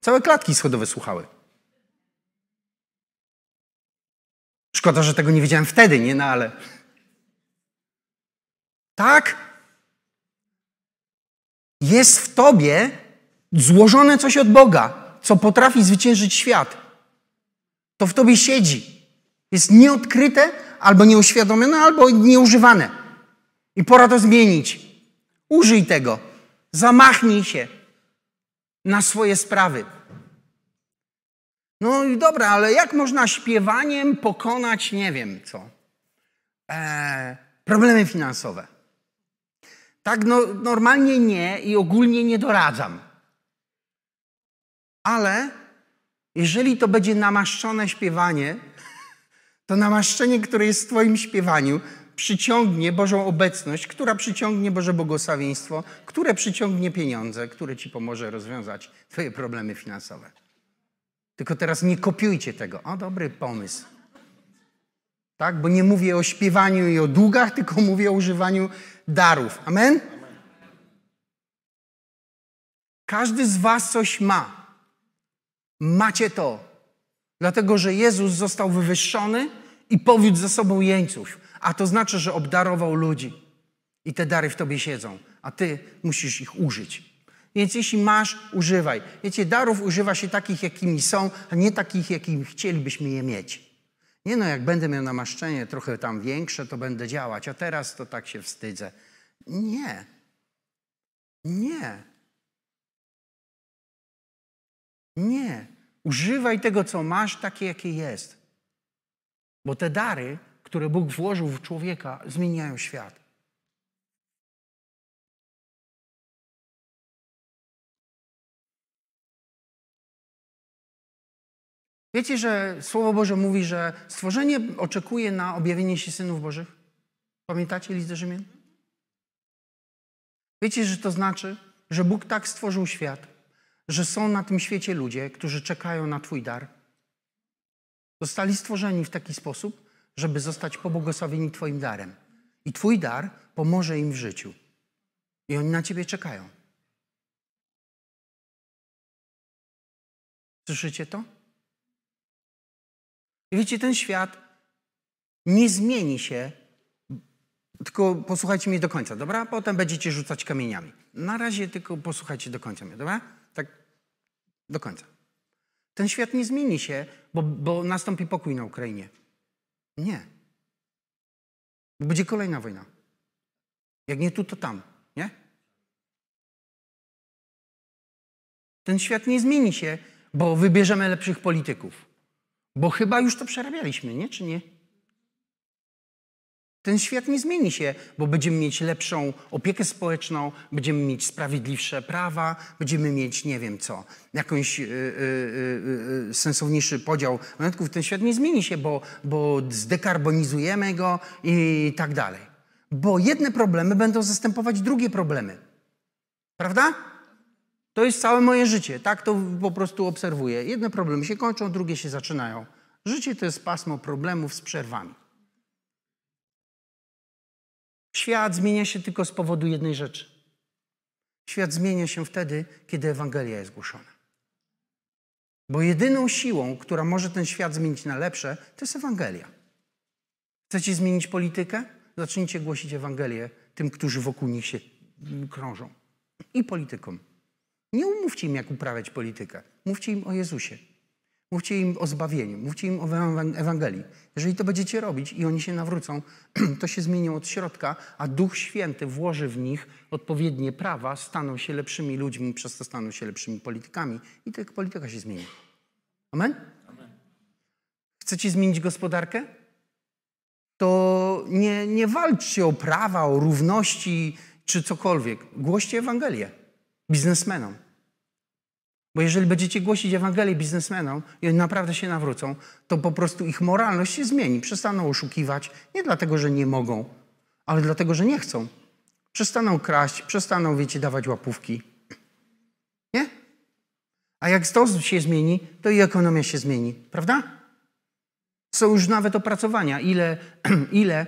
Całe klatki schodowe słuchały. Szkoda, że tego nie wiedziałem wtedy, nie? No ale... Tak? Jest w tobie złożone coś od Boga, co potrafi zwyciężyć świat. To w tobie siedzi. Jest nieodkryte, albo nieuświadomione, albo nieużywane. I pora to zmienić. Użyj tego. Zamachnij się na swoje sprawy. No i dobra, ale jak można śpiewaniem pokonać, nie wiem co, e, problemy finansowe? Tak no, normalnie nie i ogólnie nie doradzam. Ale jeżeli to będzie namaszczone śpiewanie, to namaszczenie, które jest w Twoim śpiewaniu, przyciągnie Bożą obecność, która przyciągnie Boże błogosławieństwo, które przyciągnie pieniądze, które Ci pomoże rozwiązać Twoje problemy finansowe. Tylko teraz nie kopiujcie tego. O, dobry pomysł. Tak? Bo nie mówię o śpiewaniu i o długach, tylko mówię o używaniu darów. Amen? Każdy z Was coś ma. Macie to. Dlatego, że Jezus został wywyższony i powiódł ze sobą jeńców. A to znaczy, że obdarował ludzi. I te dary w tobie siedzą, a ty musisz ich użyć. Więc jeśli masz, używaj. Wiecie, darów używa się takich, jakimi są, a nie takich, jakimi chcielibyśmy je mieć. Nie no, jak będę miał namaszczenie trochę tam większe, to będę działać, a teraz to tak się wstydzę. Nie. Nie. Nie. Używaj tego, co masz, takie, jakie jest. Bo te dary, które Bóg włożył w człowieka, zmieniają świat. Wiecie, że Słowo Boże mówi, że stworzenie oczekuje na objawienie się synów Bożych? Pamiętacie list do Rzymian? Wiecie, że to znaczy, że Bóg tak stworzył świat, że są na tym świecie ludzie, którzy czekają na Twój dar. Zostali stworzeni w taki sposób, żeby zostać pobłogosławieni Twoim darem. I Twój dar pomoże im w życiu. I oni na Ciebie czekają. Słyszycie to? I wiecie, ten świat nie zmieni się, tylko posłuchajcie mnie do końca, dobra? Potem będziecie rzucać kamieniami. Na razie tylko posłuchajcie do końca mnie, dobra? Do końca. Ten świat nie zmieni się, bo, bo nastąpi pokój na Ukrainie. Nie. Bo będzie kolejna wojna. Jak nie tu, to tam, nie? Ten świat nie zmieni się, bo wybierzemy lepszych polityków. Bo chyba już to przerabialiśmy, nie? Czy nie? Ten świat nie zmieni się, bo będziemy mieć lepszą opiekę społeczną, będziemy mieć sprawiedliwsze prawa, będziemy mieć nie wiem co, jakąś y, y, y, sensowniejszy podział majątków. Ten świat nie zmieni się, bo, bo zdekarbonizujemy go i tak dalej. Bo jedne problemy będą zastępować drugie problemy. Prawda? To jest całe moje życie. Tak to po prostu obserwuję. Jedne problemy się kończą, drugie się zaczynają. Życie to jest pasmo problemów z przerwami. Świat zmienia się tylko z powodu jednej rzeczy. Świat zmienia się wtedy, kiedy Ewangelia jest głoszona. Bo jedyną siłą, która może ten świat zmienić na lepsze, to jest Ewangelia. Chcecie zmienić politykę? Zacznijcie głosić Ewangelię tym, którzy wokół nich się mm, krążą. I politykom. Nie umówcie im, jak uprawiać politykę. Mówcie im o Jezusie. Mówcie im o zbawieniu, mówcie im o Ewangelii. Jeżeli to będziecie robić i oni się nawrócą, to się zmienią od środka, a Duch Święty włoży w nich odpowiednie prawa, staną się lepszymi ludźmi, przez to staną się lepszymi politykami i tak polityka się zmieni. Amen? Amen. Chcecie zmienić gospodarkę? To nie, nie walczcie o prawa, o równości czy cokolwiek. Głoście Ewangelię biznesmenom. Bo jeżeli będziecie głosić Ewangelię biznesmenom i oni naprawdę się nawrócą, to po prostu ich moralność się zmieni. Przestaną oszukiwać nie dlatego, że nie mogą, ale dlatego, że nie chcą. Przestaną kraść, przestaną, wiecie, dawać łapówki. Nie? A jak to się zmieni, to i ekonomia się zmieni, prawda? Są już nawet opracowania, ile, ile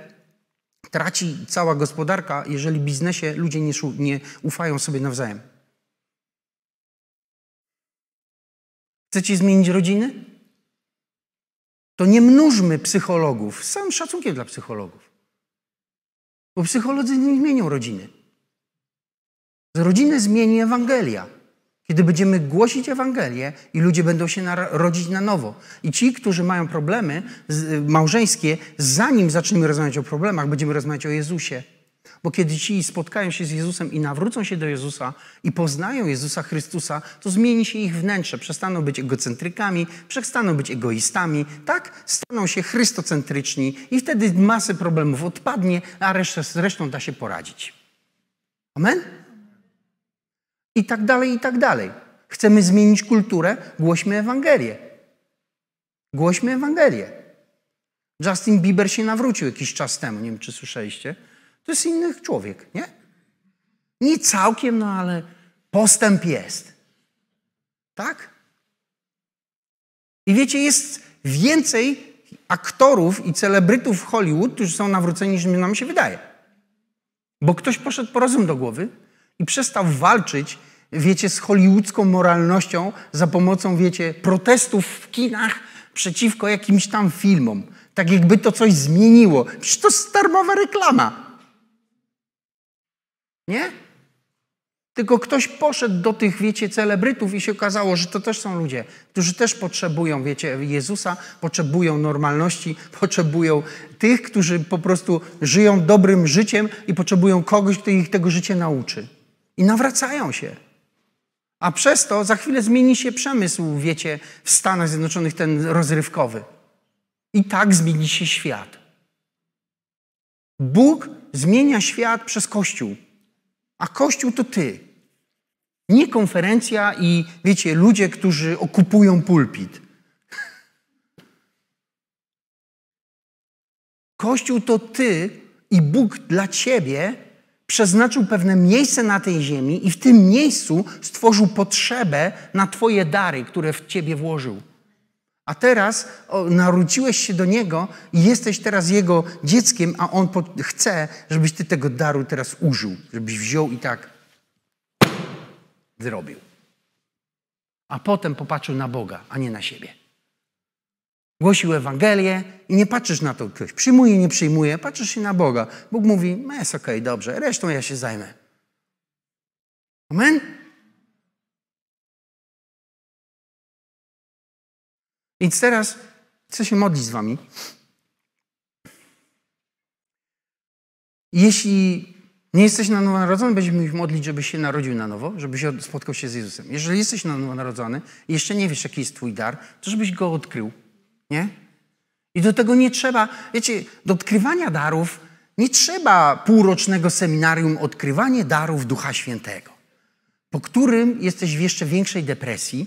traci cała gospodarka, jeżeli biznesie ludzie nie, nie ufają sobie nawzajem. Chcecie zmienić rodziny? To nie mnóżmy psychologów, z samym szacunkiem dla psychologów. Bo psycholodzy nie zmienią rodziny. Z rodziny zmieni Ewangelia. Kiedy będziemy głosić Ewangelię i ludzie będą się rodzić na nowo. I ci, którzy mają problemy małżeńskie, zanim zaczniemy rozmawiać o problemach, będziemy rozmawiać o Jezusie. Bo kiedy ci spotkają się z Jezusem i nawrócą się do Jezusa i poznają Jezusa Chrystusa, to zmieni się ich wnętrze. Przestaną być egocentrykami, przestaną być egoistami, tak? Staną się chrystocentryczni i wtedy masy problemów odpadnie, a resztę, z resztą da się poradzić. Amen? I tak dalej, i tak dalej. Chcemy zmienić kulturę? Głośmy Ewangelię. Głośmy Ewangelię. Justin Bieber się nawrócił jakiś czas temu, nie wiem czy słyszeliście. To jest inny człowiek, nie? Nie całkiem, no ale postęp jest. Tak? I wiecie, jest więcej aktorów i celebrytów w Hollywood, którzy są nawróceni, niż nam się wydaje. Bo ktoś poszedł po rozum do głowy i przestał walczyć, wiecie, z hollywoodzką moralnością za pomocą, wiecie, protestów w kinach przeciwko jakimś tam filmom. Tak jakby to coś zmieniło. Przecież to jest darmowa reklama. Nie? Tylko ktoś poszedł do tych, wiecie, celebrytów i się okazało, że to też są ludzie, którzy też potrzebują, wiecie, Jezusa, potrzebują normalności, potrzebują tych, którzy po prostu żyją dobrym życiem i potrzebują kogoś, kto ich tego życie nauczy. I nawracają się. A przez to za chwilę zmieni się przemysł, wiecie, w Stanach Zjednoczonych ten rozrywkowy. I tak zmieni się świat. Bóg zmienia świat przez Kościół a Kościół to ty. Nie konferencja i, wiecie, ludzie, którzy okupują pulpit. Kościół to ty i Bóg dla ciebie przeznaczył pewne miejsce na tej ziemi i w tym miejscu stworzył potrzebę na twoje dary, które w ciebie włożył. A teraz o, narodziłeś się do Niego i jesteś teraz Jego dzieckiem, a On pod, chce, żebyś Ty tego daru teraz użył, żebyś wziął i tak zrobił. A potem popatrzył na Boga, a nie na siebie. Głosił Ewangelię i nie patrzysz na to, ktoś przyjmuje, nie przyjmuje, patrzysz się na Boga. Bóg mówi, no jest okej, okay, dobrze, resztą ja się zajmę. Amen? Więc teraz chcę się modlić z Wami. Jeśli nie jesteś na nowo narodzony, będziemy ich modlić, żeby się narodził na nowo, żeby się spotkał się z Jezusem. Jeżeli jesteś na nowo narodzony i jeszcze nie wiesz, jaki jest Twój dar, to żebyś go odkrył. Nie? I do tego nie trzeba, wiecie, do odkrywania darów nie trzeba półrocznego seminarium odkrywanie darów Ducha Świętego, po którym jesteś w jeszcze większej depresji,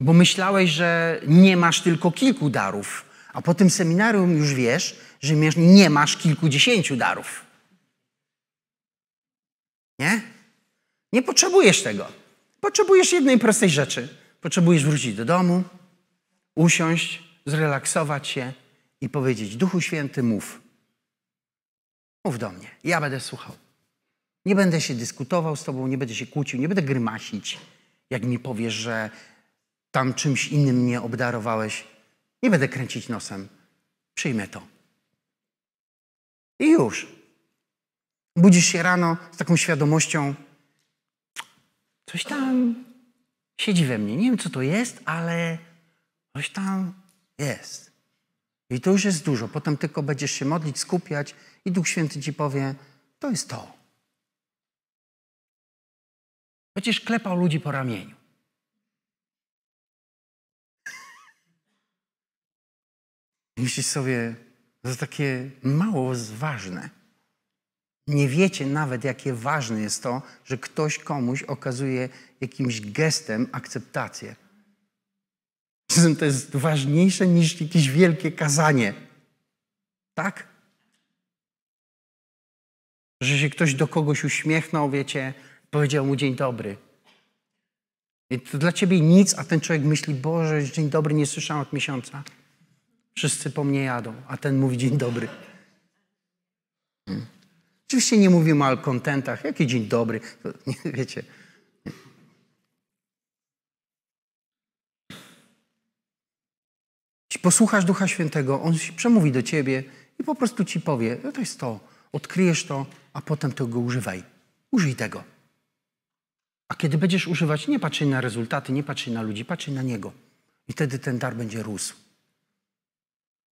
bo myślałeś, że nie masz tylko kilku darów, a po tym seminarium już wiesz, że nie masz kilkudziesięciu darów. Nie? Nie potrzebujesz tego. Potrzebujesz jednej prostej rzeczy. Potrzebujesz wrócić do domu, usiąść, zrelaksować się i powiedzieć: Duchu Święty, mów. Mów do mnie, ja będę słuchał. Nie będę się dyskutował z Tobą, nie będę się kłócił, nie będę grymasić, jak mi powiesz, że tam czymś innym mnie obdarowałeś. Nie będę kręcić nosem. Przyjmę to. I już. Budzisz się rano z taką świadomością, coś tam siedzi we mnie. Nie wiem, co to jest, ale coś tam jest. I to już jest dużo. Potem tylko będziesz się modlić, skupiać i Duch Święty ci powie, to jest to. Będziesz klepał ludzi po ramieniu. myślisz sobie, to takie mało ważne. Nie wiecie nawet, jakie ważne jest to, że ktoś komuś okazuje jakimś gestem akceptację. To jest ważniejsze niż jakieś wielkie kazanie. Tak? Że się ktoś do kogoś uśmiechnął, wiecie, powiedział mu dzień dobry. I to dla ciebie nic, a ten człowiek myśli, Boże, dzień dobry, nie słyszałem od miesiąca. Wszyscy po mnie jadą, a ten mówi dzień dobry. Oczywiście nie mówimy o malkontentach. Jaki dzień dobry? Nie wiecie. Jeśli posłuchasz Ducha Świętego, On się przemówi do ciebie i po prostu ci powie, no to jest to, odkryjesz to, a potem tego używaj. Użyj tego. A kiedy będziesz używać, nie patrzyj na rezultaty, nie patrzyj na ludzi, patrzyj na Niego. I wtedy ten dar będzie rósł.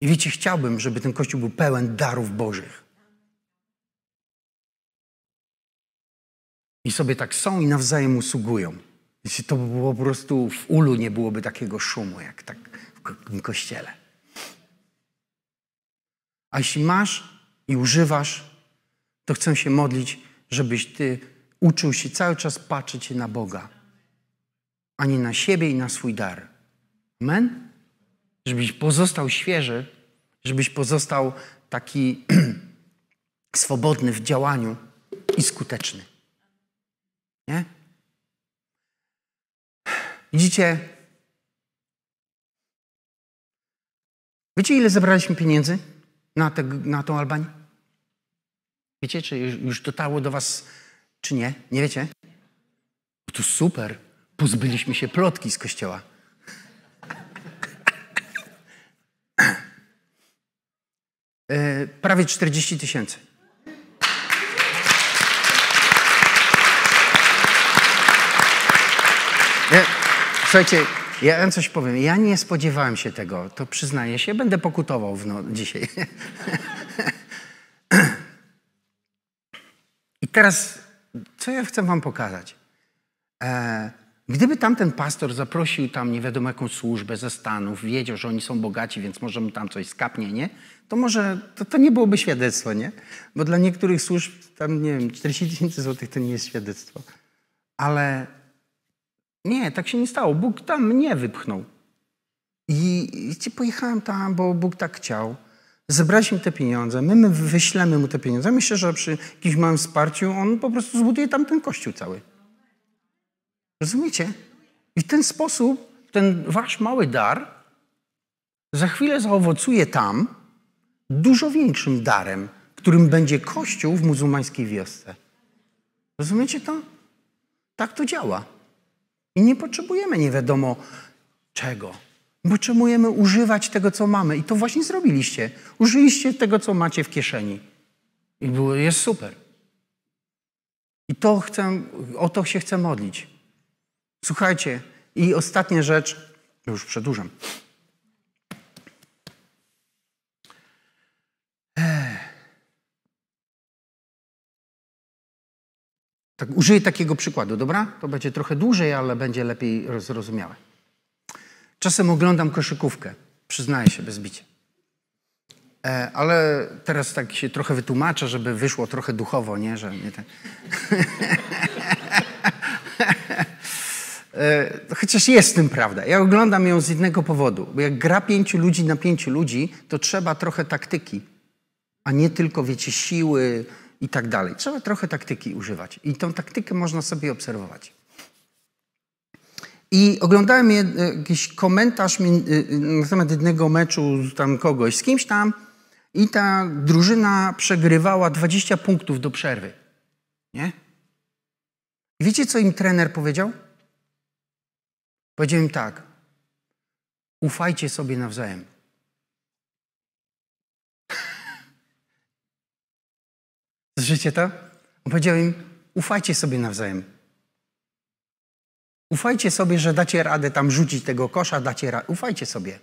I wiecie, chciałbym, żeby ten Kościół był pełen darów Bożych. I sobie tak są i nawzajem usługują. Jeśli to by było po prostu w ulu, nie byłoby takiego szumu, jak tak w kościele. A jeśli masz i używasz, to chcę się modlić, żebyś ty uczył się cały czas patrzeć na Boga, a nie na siebie i na swój dar. Amen? żebyś pozostał świeży, żebyś pozostał taki swobodny w działaniu i skuteczny. Nie? Widzicie? Wiecie, ile zebraliśmy pieniędzy na, te, na tą Albanię? Wiecie, czy już, już dotarło do was, czy nie? Nie wiecie? To super. Pozbyliśmy się plotki z kościoła. E, prawie 40 tysięcy. Słuchajcie, ja wam coś powiem. Ja nie spodziewałem się tego, to przyznaję się. Będę pokutował w no, dzisiaj. I teraz, co ja chcę wam pokazać? E Gdyby tamten pastor zaprosił tam nie wiadomo jaką służbę ze Stanów, wiedział, że oni są bogaci, więc może mu tam coś skapnie, nie? To może to, to nie byłoby świadectwo, nie? Bo dla niektórych służb tam, nie wiem, 40 tysięcy złotych to nie jest świadectwo. Ale nie, tak się nie stało. Bóg tam mnie wypchnął. I, i pojechałem tam, bo Bóg tak chciał. Zebraliśmy te pieniądze, my, my wyślemy mu te pieniądze. Myślę, że przy jakimś małym wsparciu on po prostu zbuduje tam ten kościół cały. Rozumiecie? I w ten sposób ten wasz mały dar za chwilę zaowocuje tam dużo większym darem, którym będzie kościół w muzułmańskiej wiosce. Rozumiecie to? Tak to działa. I nie potrzebujemy nie wiadomo czego. Potrzebujemy używać tego, co mamy. I to właśnie zrobiliście. Użyliście tego, co macie w kieszeni. I było, jest super. I to chcę, o to się chcę modlić. Słuchajcie, i ostatnia rzecz, już przedłużam. Tak, użyję takiego przykładu, dobra? To będzie trochę dłużej, ale będzie lepiej zrozumiałe. Czasem oglądam koszykówkę, przyznaję się bez bicia. E, ale teraz tak się trochę wytłumaczę, żeby wyszło trochę duchowo, nie? Że nie ten... Tak- E, chociaż jest w tym prawda. Ja oglądam ją z innego powodu. Bo jak gra pięciu ludzi na pięciu ludzi, to trzeba trochę taktyki, a nie tylko, wiecie, siły i tak dalej. Trzeba trochę taktyki używać. I tą taktykę można sobie obserwować. I oglądałem e, jakiś komentarz e, na temat jednego meczu tam kogoś, z kimś tam i ta drużyna przegrywała 20 punktów do przerwy. Nie? I wiecie, co im trener powiedział? Powiedział im tak: ufajcie sobie nawzajem. Słyszycie to? Powiedziałem, powiedział im: ufajcie sobie nawzajem. Ufajcie sobie, że dacie radę tam rzucić tego kosza, dacie radę. Ufajcie sobie.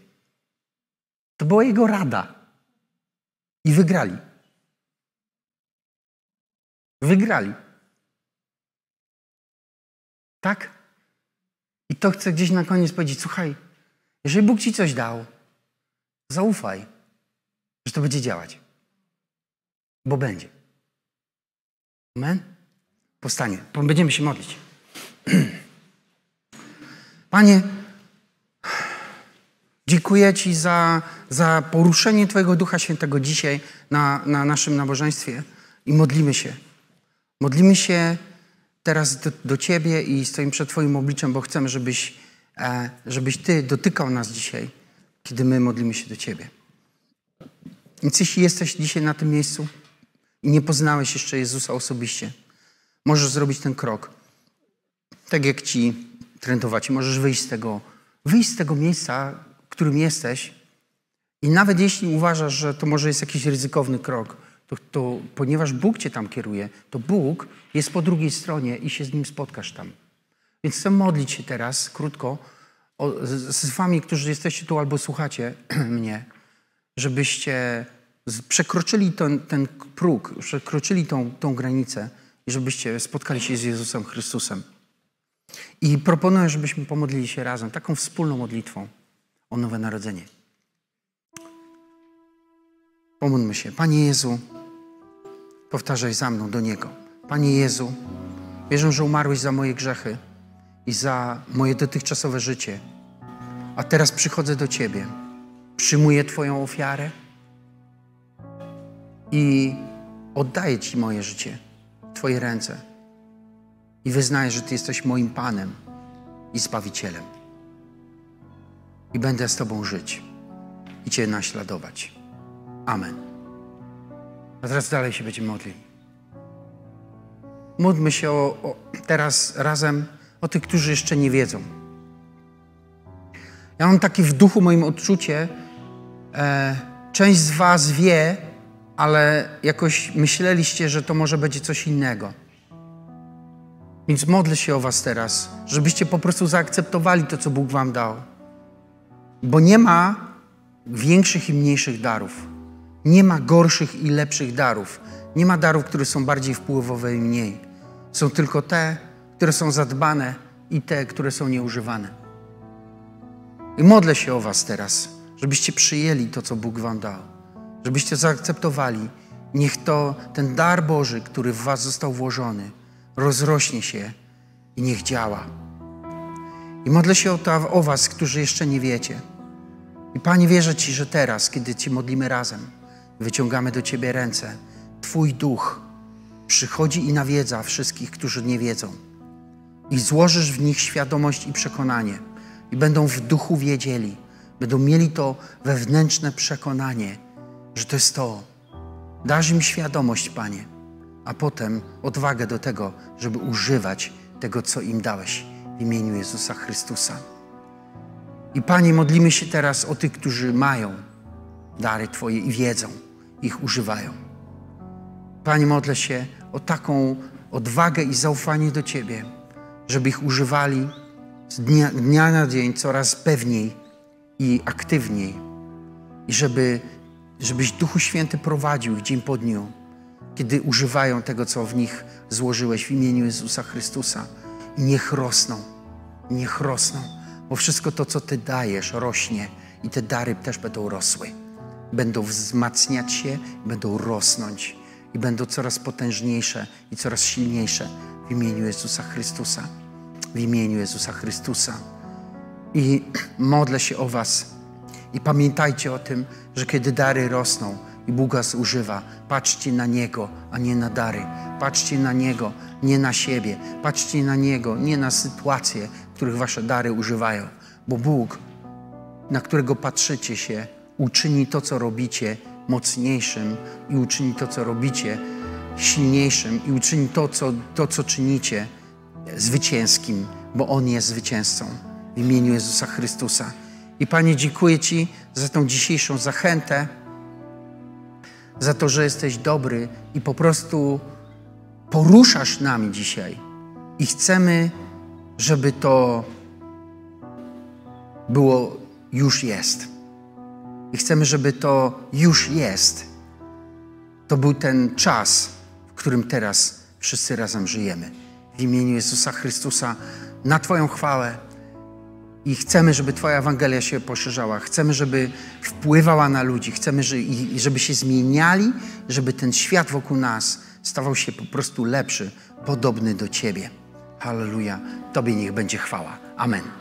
To była jego rada. I wygrali. Wygrali. Tak? I to chcę gdzieś na koniec powiedzieć: słuchaj, jeżeli Bóg ci coś dał, zaufaj, że to będzie działać. Bo będzie. Amen? Powstanie. Będziemy się modlić. Panie, dziękuję Ci za, za poruszenie Twojego Ducha Świętego dzisiaj na, na naszym nabożeństwie i modlimy się. Modlimy się teraz do, do Ciebie i stoimy przed Twoim obliczem, bo chcemy, żebyś, e, żebyś Ty dotykał nas dzisiaj, kiedy my modlimy się do Ciebie. Więc jeśli jesteś dzisiaj na tym miejscu i nie poznałeś jeszcze Jezusa osobiście, możesz zrobić ten krok. Tak jak ci trędowaci, możesz wyjść z tego, wyjść z tego miejsca, w którym jesteś. I nawet jeśli uważasz, że to może jest jakiś ryzykowny krok, to, to ponieważ Bóg cię tam kieruje, to Bóg jest po drugiej stronie i się z Nim spotkasz tam. Więc chcę modlić się teraz krótko o, z, z wami, którzy jesteście tu albo słuchacie mnie, żebyście przekroczyli ten, ten próg, przekroczyli tą, tą granicę i żebyście spotkali się z Jezusem Chrystusem. I proponuję, żebyśmy pomodlili się razem taką wspólną modlitwą o Nowe Narodzenie. Pomódlmy się. Panie Jezu, Powtarzaj za mną do Niego. Panie Jezu, wierzę, że umarłeś za moje grzechy i za moje dotychczasowe życie. A teraz przychodzę do Ciebie, przyjmuję Twoją ofiarę i oddaję Ci moje życie, Twoje ręce. I wyznaję, że Ty jesteś moim Panem i Zbawicielem. I będę z Tobą żyć i Cię naśladować. Amen. A teraz dalej się będziemy modlili. Módlmy się o, o, teraz razem o tych, którzy jeszcze nie wiedzą. Ja mam takie w duchu moim odczucie, e, część z Was wie, ale jakoś myśleliście, że to może będzie coś innego. Więc modlę się o Was teraz, żebyście po prostu zaakceptowali to, co Bóg Wam dał. Bo nie ma większych i mniejszych darów. Nie ma gorszych i lepszych darów. Nie ma darów, które są bardziej wpływowe i mniej. Są tylko te, które są zadbane i te, które są nieużywane. I modlę się o Was teraz, żebyście przyjęli to, co Bóg Wam dał, żebyście zaakceptowali. Niech to ten dar Boży, który w Was został włożony, rozrośnie się i niech działa. I modlę się o, o Was, którzy jeszcze nie wiecie. I Panie, wierzę Ci, że teraz, kiedy Ci modlimy razem, Wyciągamy do Ciebie ręce. Twój duch przychodzi i nawiedza wszystkich, którzy nie wiedzą. I złożysz w nich świadomość i przekonanie. I będą w duchu wiedzieli, będą mieli to wewnętrzne przekonanie, że to jest to. Dasz im świadomość, Panie, a potem odwagę do tego, żeby używać tego, co im dałeś w imieniu Jezusa Chrystusa. I Panie, modlimy się teraz o tych, którzy mają dary Twoje i wiedzą ich używają. Panie, modlę się o taką odwagę i zaufanie do Ciebie, żeby ich używali z dnia, dnia na dzień coraz pewniej i aktywniej. I żeby, żebyś Duchu Święty prowadził ich dzień po dniu, kiedy używają tego, co w nich złożyłeś w imieniu Jezusa Chrystusa. I niech rosną, niech rosną, bo wszystko to, co Ty dajesz, rośnie i te dary też będą rosły będą wzmacniać się, będą rosnąć i będą coraz potężniejsze i coraz silniejsze w imieniu Jezusa Chrystusa. W imieniu Jezusa Chrystusa. I modlę się o Was. I pamiętajcie o tym, że kiedy dary rosną i Bóg Was używa, patrzcie na Niego, a nie na dary. Patrzcie na Niego, nie na siebie. Patrzcie na Niego, nie na sytuacje, w których Wasze dary używają. Bo Bóg, na którego patrzycie się, uczyni to, co robicie, mocniejszym i uczyni to, co robicie, silniejszym i uczyni to, co, to, co czynicie, zwycięskim, bo On jest zwycięzcą w imieniu Jezusa Chrystusa. I Panie, dziękuję Ci za tą dzisiejszą zachętę, za to, że jesteś dobry i po prostu poruszasz nami dzisiaj. I chcemy, żeby to było już jest. I chcemy, żeby to już jest. To był ten czas, w którym teraz wszyscy razem żyjemy. W imieniu Jezusa Chrystusa, na Twoją chwałę. I chcemy, żeby Twoja Ewangelia się poszerzała. Chcemy, żeby wpływała na ludzi. Chcemy, żeby się zmieniali, żeby ten świat wokół nas stawał się po prostu lepszy, podobny do Ciebie. Hallelujah. Tobie niech będzie chwała. Amen.